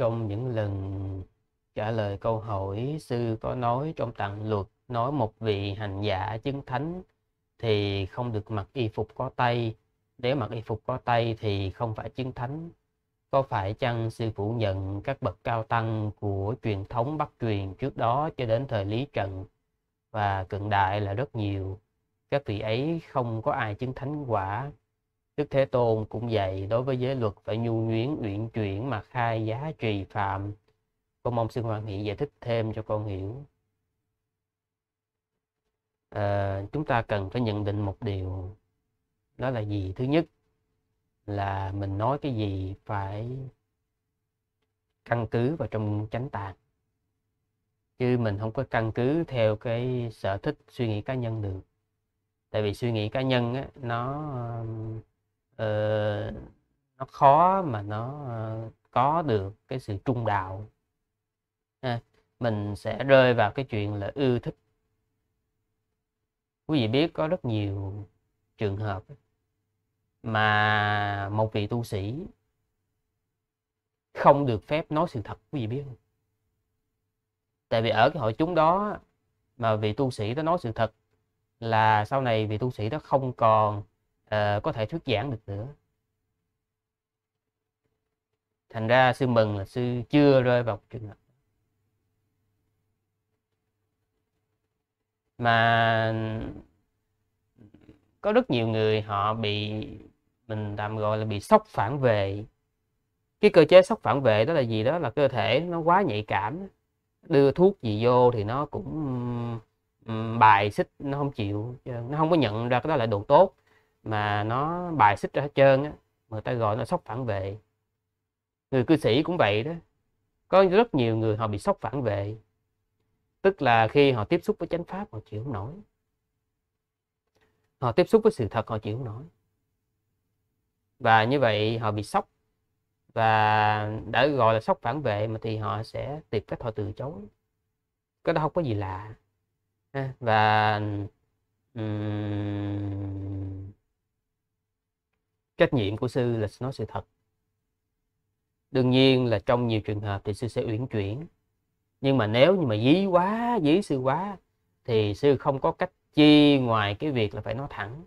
Trong những lần trả lời câu hỏi, sư có nói trong tạng luật, nói một vị hành giả chứng thánh thì không được mặc y phục có tay. Nếu mặc y phục có tay thì không phải chứng thánh. Có phải chăng sư phủ nhận các bậc cao tăng của truyền thống Bắc truyền trước đó cho đến thời Lý Trần và cận đại là rất nhiều. Các vị ấy không có ai chứng thánh quả Đức Thế Tôn cũng dạy đối với giới luật phải nhu nhuyến, uyển chuyển mà khai giá trì phạm. Con mong sư Hoàng hiện giải thích thêm cho con hiểu. À, chúng ta cần phải nhận định một điều, đó là gì? Thứ nhất là mình nói cái gì phải căn cứ vào trong chánh tạng chứ mình không có căn cứ theo cái sở thích suy nghĩ cá nhân được tại vì suy nghĩ cá nhân á, nó uh, nó khó mà nó uh, có được cái sự trung đạo à, mình sẽ rơi vào cái chuyện là ưa thích quý vị biết có rất nhiều trường hợp mà một vị tu sĩ không được phép nói sự thật quý vị biết không? tại vì ở cái hội chúng đó mà vị tu sĩ đó nói sự thật là sau này vị tu sĩ đó không còn uh, có thể thuyết giảng được nữa thành ra sư mừng là sư chưa rơi vào trường hợp mà có rất nhiều người họ bị mình tạm gọi là bị sốc phản vệ cái cơ chế sốc phản vệ đó là gì đó là cơ thể nó quá nhạy cảm đưa thuốc gì vô thì nó cũng bài xích nó không chịu nó không có nhận ra cái đó là đồ tốt mà nó bài xích ra hết trơn á người ta gọi là sốc phản vệ người cư sĩ cũng vậy đó có rất nhiều người họ bị sốc phản vệ tức là khi họ tiếp xúc với chánh pháp họ chịu không nổi họ tiếp xúc với sự thật họ chịu không nổi và như vậy họ bị sốc và đã gọi là sốc phản vệ mà thì họ sẽ tìm cách họ từ chối cái đó không có gì lạ và um, trách nhiệm của sư là nói sự thật đương nhiên là trong nhiều trường hợp thì sư sẽ uyển chuyển nhưng mà nếu như mà dí quá dí sư quá thì sư không có cách chi ngoài cái việc là phải nói thẳng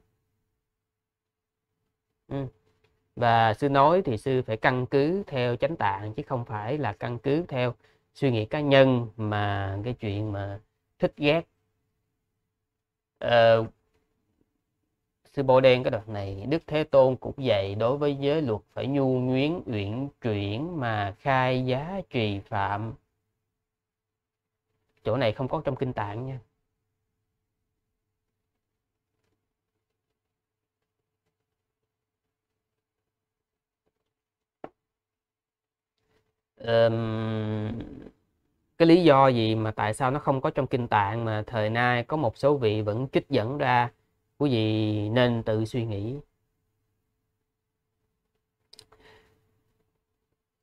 ừ. và sư nói thì sư phải căn cứ theo chánh tạng chứ không phải là căn cứ theo suy nghĩ cá nhân mà cái chuyện mà thích ghét uh, sư Bồ Đen cái đoạn này Đức Thế Tôn cũng dạy đối với giới luật phải nhu nhuyến uyển chuyển mà khai giá trì phạm chỗ này không có trong kinh tạng nha um, cái lý do gì mà tại sao nó không có trong kinh tạng mà thời nay có một số vị vẫn trích dẫn ra quý vị nên tự suy nghĩ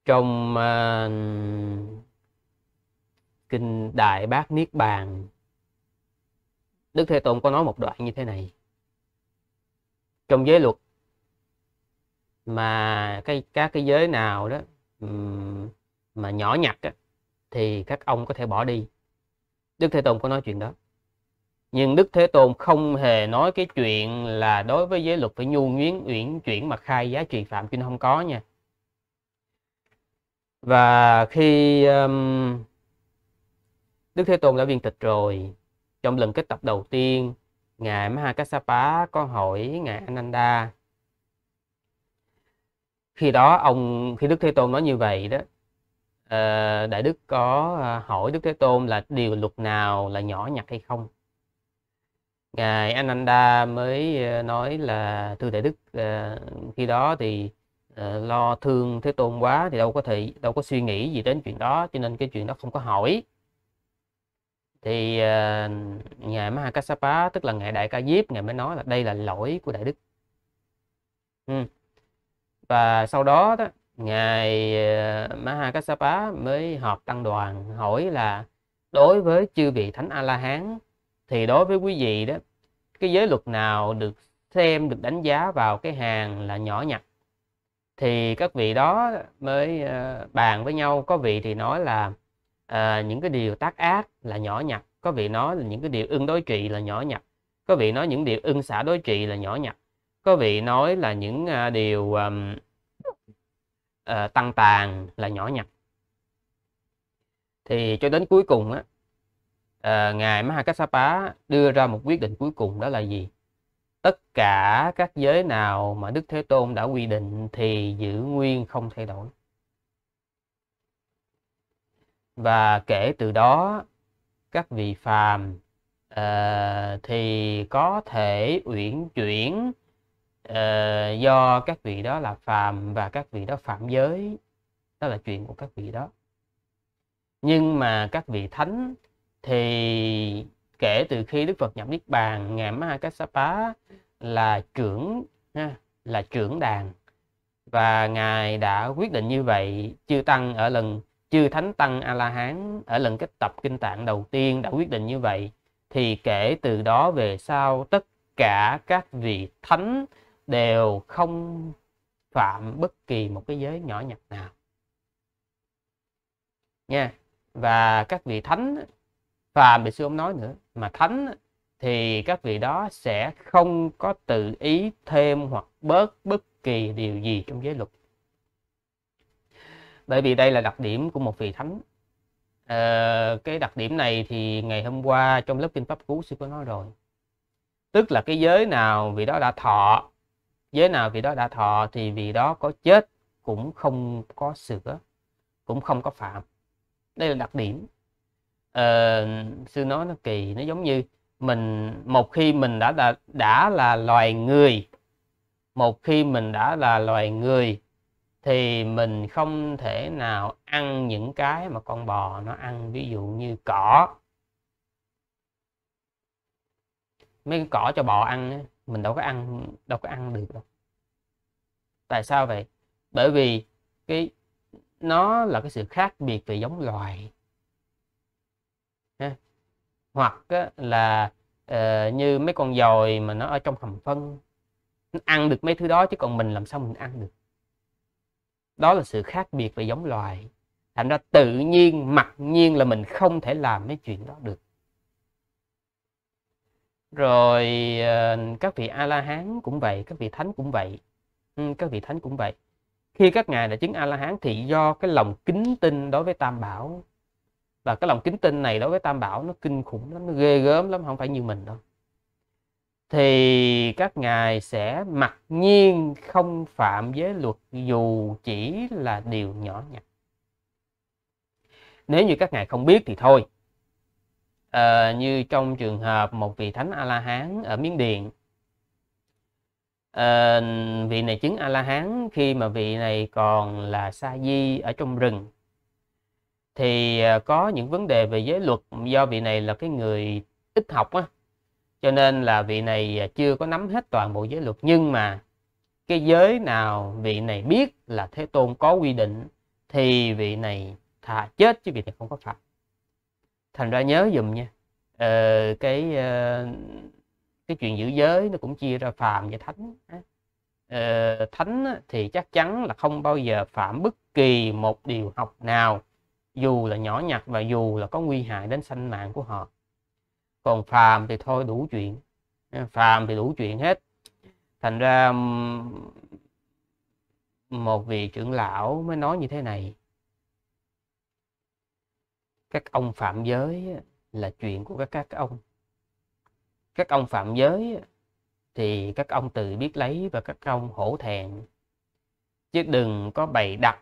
trong uh, kinh đại bát niết bàn đức thế tôn có nói một đoạn như thế này trong giới luật mà cái các cái giới nào đó mà nhỏ nhặt á, thì các ông có thể bỏ đi đức thế tôn có nói chuyện đó nhưng đức thế tôn không hề nói cái chuyện là đối với giới luật phải nhu nhuyến uyển chuyển mà khai giá trị phạm kinh không có nha và khi um, đức thế tôn đã viên tịch rồi trong lần kết tập đầu tiên ngài mahakassapa có hỏi ngài ananda khi đó ông khi đức thế tôn nói như vậy đó ờ, đại đức có ờ, hỏi đức thế tôn là điều luật nào là nhỏ nhặt hay không ngài Ananda mới ờ, nói là thưa đại đức ờ, khi đó thì ờ, lo thương thế tôn quá thì đâu có thị đâu có suy nghĩ gì đến chuyện đó cho nên cái chuyện đó không có hỏi thì ngài Mahakassapa tức là ngài đại ca diếp ngài mới nói là đây là lỗi của đại đức ừ. và sau đó đó ngài Mahakassapa mới họp tăng đoàn hỏi là đối với chư vị thánh A La Hán thì đối với quý vị đó cái giới luật nào được xem được đánh giá vào cái hàng là nhỏ nhặt thì các vị đó mới ờ, bàn với nhau có vị thì nói là à, những cái điều tác ác là nhỏ nhặt có vị nói là những cái điều ưng đối trị là nhỏ nhặt có vị nói những điều ưng xả đối trị là nhỏ nhặt có vị nói là những ờ, điều um, uh, tăng tàn là nhỏ nhặt thì cho đến cuối cùng á à, ngài Mahakasapa đưa ra một quyết định cuối cùng đó là gì tất cả các giới nào mà Đức Thế Tôn đã quy định thì giữ nguyên không thay đổi và kể từ đó các vị phàm uh, thì có thể uyển chuyển uh, do các vị đó là phàm và các vị đó phạm giới đó là chuyện của các vị đó nhưng mà các vị thánh thì kể từ khi Đức Phật nhập niết bàn ngài Mahakassapa là trưởng ha, là trưởng đàn và ngài đã quyết định như vậy chư tăng ở lần chư thánh tăng a la hán ở lần kết tập kinh tạng đầu tiên đã quyết định như vậy thì kể từ đó về sau tất cả các vị thánh đều không phạm bất kỳ một cái giới nhỏ nhặt nào nha và các vị thánh phà bị sư không nói nữa mà thánh thì các vị đó sẽ không có tự ý thêm hoặc bớt bất kỳ điều gì trong giới luật bởi vì đây là đặc điểm của một vị thánh à, cái đặc điểm này thì ngày hôm qua trong lớp kinh pháp cú sư có nói rồi tức là cái giới nào vị đó đã thọ giới nào vị đó đã thọ thì vị đó có chết cũng không có sửa cũng không có phạm đây là đặc điểm uh, sư nói nó kỳ nó giống như mình một khi mình đã đã, đã là loài người một khi mình đã là loài người thì mình không thể nào ăn những cái mà con bò nó ăn ví dụ như cỏ mấy cái cỏ cho bò ăn mình đâu có ăn đâu có ăn được đâu tại sao vậy bởi vì cái nó là cái sự khác biệt về giống loài hoặc là ờ, như mấy con dòi mà nó ở trong hầm phân nó ăn được mấy thứ đó chứ còn mình làm sao mình ăn được đó là sự khác biệt về giống loài thành ra tự nhiên mặc nhiên là mình không thể làm mấy chuyện đó được rồi ờ, các vị a la hán cũng vậy các vị thánh cũng vậy ừ, các vị thánh cũng vậy khi các ngài đã chứng a la hán thì do cái lòng kính tin đối với tam bảo và cái lòng kính tin này đối với tam bảo nó kinh khủng lắm nó ghê gớm lắm không phải như mình đâu thì các ngài sẽ mặc nhiên không phạm giới luật dù chỉ là điều nhỏ nhặt nếu như các ngài không biết thì thôi à, như trong trường hợp một vị thánh a la hán ở miến điện à, vị này chứng a la hán khi mà vị này còn là sa di ở trong rừng thì à, có những vấn đề về giới luật do vị này là cái người ít học á cho nên là vị này à, chưa có nắm hết toàn bộ giới luật nhưng mà cái giới nào vị này biết là thế tôn có quy định thì vị này thà chết chứ vị này không có phạt thành ra nhớ dùm nha ờ, cái ờ, cái chuyện giữ giới nó cũng chia ra phàm và thánh ờ, thánh thì chắc chắn là không bao giờ phạm bất kỳ một điều học nào dù là nhỏ nhặt và dù là có nguy hại đến sanh mạng của họ còn phàm thì thôi đủ chuyện ờ, phàm thì đủ chuyện hết thành ra một vị trưởng lão mới nói như thế này các ông phạm giới là chuyện của các các ông các ông phạm giới thì các ông tự biết lấy và các ông hổ thẹn chứ đừng có bày đặt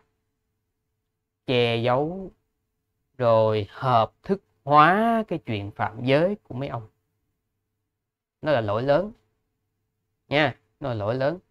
che giấu rồi hợp thức hóa cái chuyện phạm giới của mấy ông nó là lỗi lớn nha nó là lỗi lớn